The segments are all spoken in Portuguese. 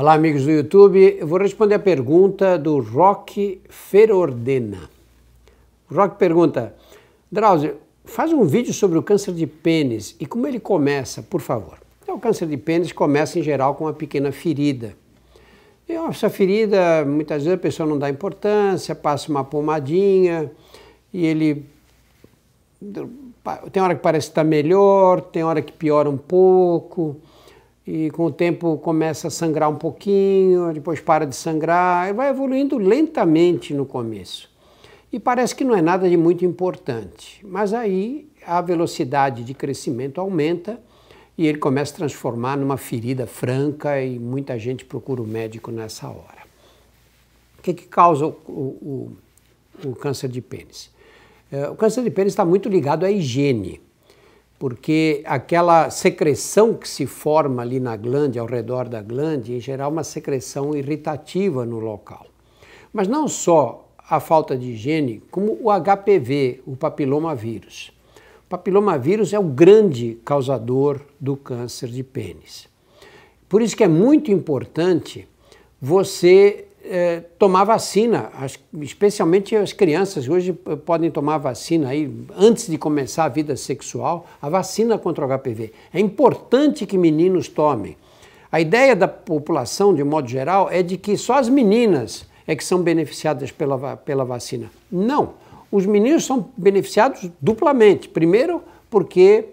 Olá, amigos do YouTube. Eu vou responder a pergunta do Rock Ferordena. O Rock pergunta: Drauzio, faz um vídeo sobre o câncer de pênis e como ele começa, por favor. Então, o câncer de pênis começa em geral com uma pequena ferida. E essa ferida, muitas vezes a pessoa não dá importância, passa uma pomadinha e ele. Tem hora que parece estar tá melhor, tem hora que piora um pouco e com o tempo começa a sangrar um pouquinho, depois para de sangrar, e vai evoluindo lentamente no começo. E parece que não é nada de muito importante, mas aí a velocidade de crescimento aumenta e ele começa a transformar numa ferida franca e muita gente procura o médico nessa hora. O que, que causa o, o, o, câncer de pênis? É, o câncer de pênis está muito ligado à higiene porque aquela secreção que se forma ali na glande, ao redor da glande, em geral é uma secreção irritativa no local. Mas não só a falta de higiene, como o HPV, o papilomavírus. O papilomavírus é o grande causador do câncer de pênis. Por isso que é muito importante você é, tomar vacina, as, especialmente as crianças hoje podem tomar vacina aí antes de começar a vida sexual, a vacina contra o HPV. É importante que meninos tomem. A ideia da população, de modo geral, é de que só as meninas é que são beneficiadas pela, pela vacina. Não. Os meninos são beneficiados duplamente. Primeiro, porque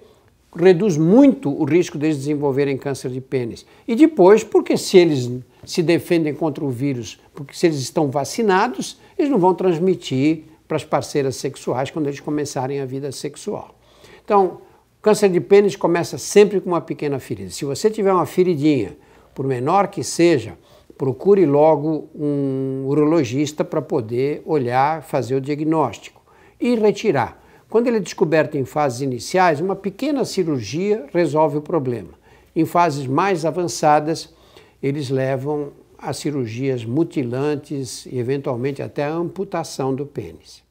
reduz muito o risco deles desenvolverem câncer de pênis. E depois, porque se eles se defendem contra o vírus, porque se eles estão vacinados, eles não vão transmitir para as parceiras sexuais quando eles começarem a vida sexual. Então, câncer de pênis começa sempre com uma pequena ferida. Se você tiver uma feridinha, por menor que seja, procure logo um urologista para poder olhar, fazer o diagnóstico e retirar quando ele é descoberto em fases iniciais, uma pequena cirurgia resolve o problema. Em fases mais avançadas, eles levam a cirurgias mutilantes e, eventualmente, até a amputação do pênis.